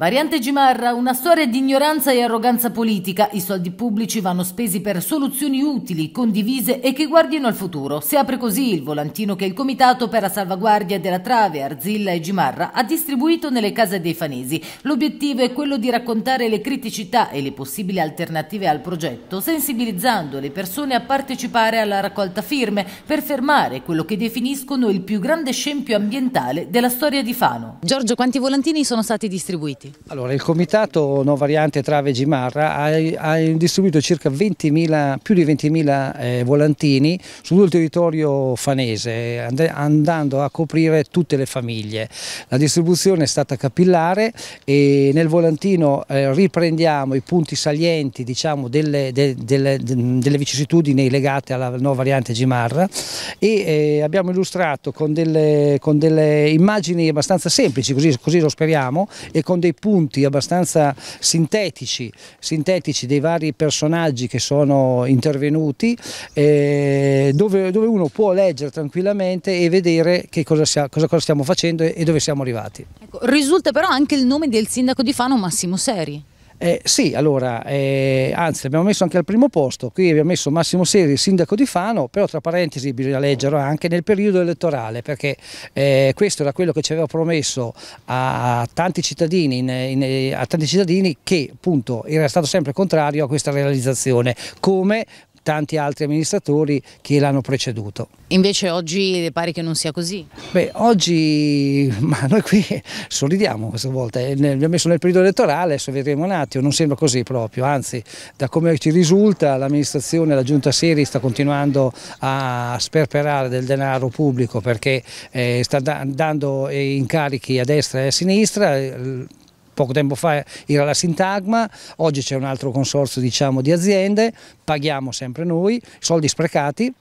Variante Gimarra, una storia di ignoranza e arroganza politica. I soldi pubblici vanno spesi per soluzioni utili, condivise e che guardino al futuro. Si apre così il volantino che il Comitato per la salvaguardia della Trave, Arzilla e Gimarra ha distribuito nelle case dei fanesi. L'obiettivo è quello di raccontare le criticità e le possibili alternative al progetto, sensibilizzando le persone a partecipare alla raccolta firme per fermare quello che definiscono il più grande scempio ambientale della storia di Fano. Giorgio, quanti volantini sono stati distribuiti? Allora, il Comitato No Variante Trave Gimarra ha, ha distribuito circa 20 più di 20.000 eh, volantini su tutto il territorio fanese, and andando a coprire tutte le famiglie. La distribuzione è stata capillare e nel volantino eh, riprendiamo i punti salienti diciamo, delle, de, delle, de, delle, vicissitudini legate alla No Variante Gimarra e eh, abbiamo illustrato con delle, con delle immagini abbastanza semplici, così, così lo speriamo, e con dei dei punti abbastanza sintetici, sintetici dei vari personaggi che sono intervenuti, eh, dove, dove, uno può leggere tranquillamente e vedere che cosa, sia, cosa, cosa stiamo facendo e dove siamo arrivati. Ecco, risulta però anche il nome del sindaco di Fano Massimo Seri. Eh, sì, allora, eh, anzi l'abbiamo messo anche al primo posto, qui abbiamo messo Massimo Seri, sindaco di Fano, però tra parentesi bisogna leggerlo anche nel periodo elettorale, perché eh, questo era quello che ci aveva promesso a tanti cittadini, in, in, a tanti cittadini che appunto era stato sempre contrario a questa realizzazione, come tanti altri amministratori che l'hanno preceduto. Invece oggi pare che non sia così? Beh, oggi ma noi qui sorridiamo questa volta, eh, abbiamo messo nel periodo elettorale, adesso vedremo un attimo, non sembra così proprio, anzi da come ci risulta l'amministrazione, la giunta Seri sta continuando a sperperare del denaro pubblico perché eh, sta da dando eh, incarichi a destra e a sinistra, eh, Poco tempo fa era la Sintagma, oggi c'è un altro consorzio diciamo, di aziende, paghiamo sempre noi, soldi sprecati,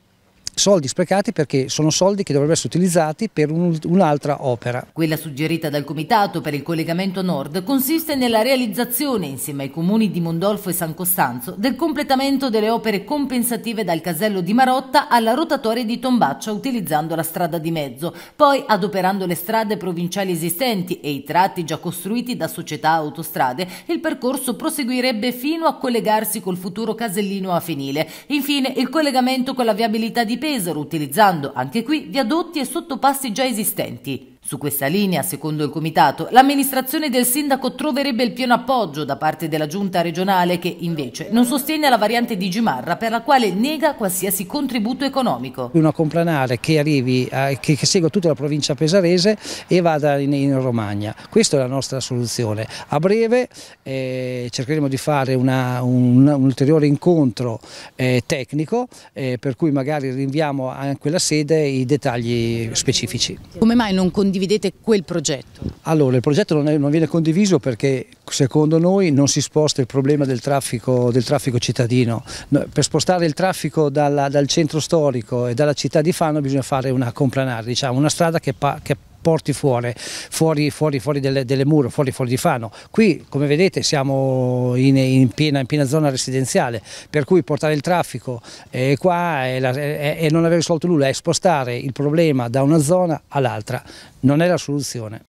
soldi sprecati perché sono soldi che dovrebbero essere utilizzati per un'altra opera. Quella suggerita dal Comitato per il collegamento nord consiste nella realizzazione insieme ai comuni di Mondolfo e San Costanzo del completamento delle opere compensative dal casello di Marotta alla rotatoria di Tombaccia utilizzando la strada di mezzo, poi adoperando le strade provinciali esistenti e i tratti già costruiti da società autostrade, il percorso proseguirebbe fino a collegarsi col futuro casellino a Fenile. Infine il collegamento con la viabilità di Pesaro ripresero utilizzando anche qui viadotti e sottopassi già esistenti. Su questa linea, secondo il Comitato, l'amministrazione del sindaco troverebbe il pieno appoggio da parte della giunta regionale che invece non sostiene la variante di Gimarra per la quale nega qualsiasi contributo economico. Una complanare che, a, che, che segua tutta la provincia pesarese e vada in, in, Romagna. Questa è la nostra soluzione. A breve eh, cercheremo di fare una, un, un, ulteriore incontro eh, tecnico eh, per cui magari rinviamo a quella sede i dettagli specifici. Come mai non condividiamo? condividete quel progetto? Allora, il progetto non, è, non, viene condiviso perché secondo noi non si sposta il problema del traffico, del traffico cittadino. per spostare il traffico dalla, dal centro storico e dalla città di Fano bisogna fare una complanare, diciamo, una strada che, pa, che porti fuori, fuori, fuori, fuori delle, delle mura, fuori, fuori di Fano. Qui come vedete siamo in, in, piena, in piena, zona residenziale, per cui portare il traffico eh, qua e, la, e, e non aver risolto nulla è spostare il problema da una zona all'altra, non è la soluzione.